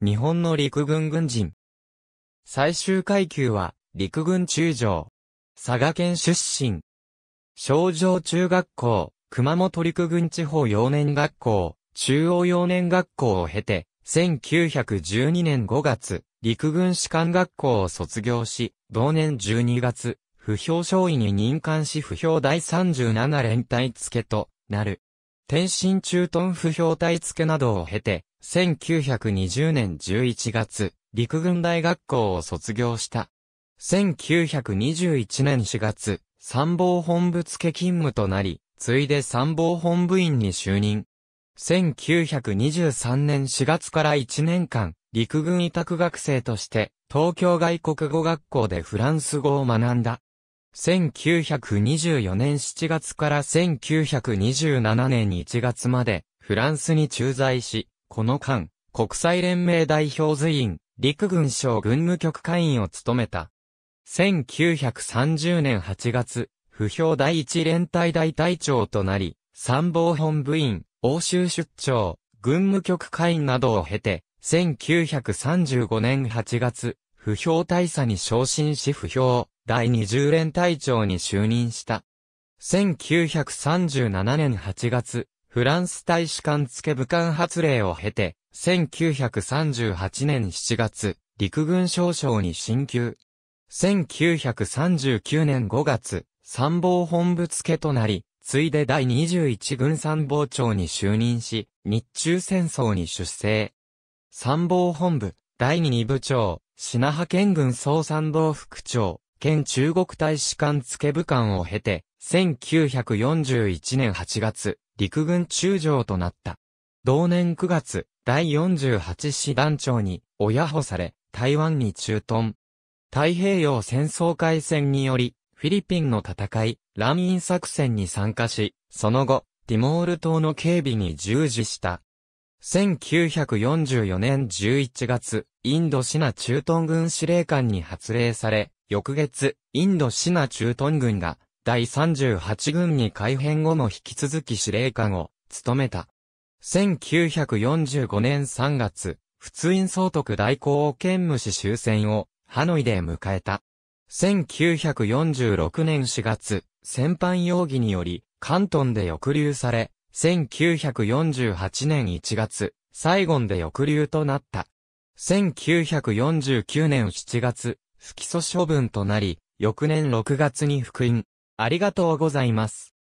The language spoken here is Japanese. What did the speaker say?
日本の陸軍軍人。最終階級は、陸軍中将。佐賀県出身。少女中学校、熊本陸軍地方幼年学校、中央幼年学校を経て、1912年5月、陸軍士官学校を卒業し、同年12月、不評少尉に任官し不評第37連隊付となる。天津駐屯不評隊付などを経て、1920年11月、陸軍大学校を卒業した。1921年4月、参謀本部付勤務となり、ついで参謀本部員に就任。1923年4月から1年間、陸軍委託学生として、東京外国語学校でフランス語を学んだ。1924年7月から1927年1月まで、フランスに駐在し、この間、国際連盟代表図員、陸軍省軍務局会員を務めた。1930年8月、不評第一連隊大隊長となり、参謀本部員、欧州出張、軍務局会員などを経て、1935年8月、不評大佐に昇進し不評、第20連隊長に就任した。1937年8月、フランス大使館付武漢発令を経て、1938年7月、陸軍少将に進級。1939年5月、参謀本部付となり、ついで第21軍参謀長に就任し、日中戦争に出征。参謀本部、第2部長、品派県軍総参謀副長、県中国大使館付武官を経て、1941年8月、陸軍中将となった。同年9月、第48師団長に親保され、台湾に駐屯。太平洋戦争開戦により、フィリピンの戦い、乱印作戦に参加し、その後、ティモール島の警備に従事した。1944年11月、インドシナ駐屯軍司令官に発令され、翌月、インドシナ駐屯軍が第38軍に改編後も引き続き司令官を務めた。1945年3月、普通院総督代行を兼務し終戦をハノイで迎えた。1946年4月、戦犯容疑により、関東で抑留され、1948年1月、サイゴンで抑留となった。1949年7月、不起訴処分となり、翌年6月に復員。ありがとうございます。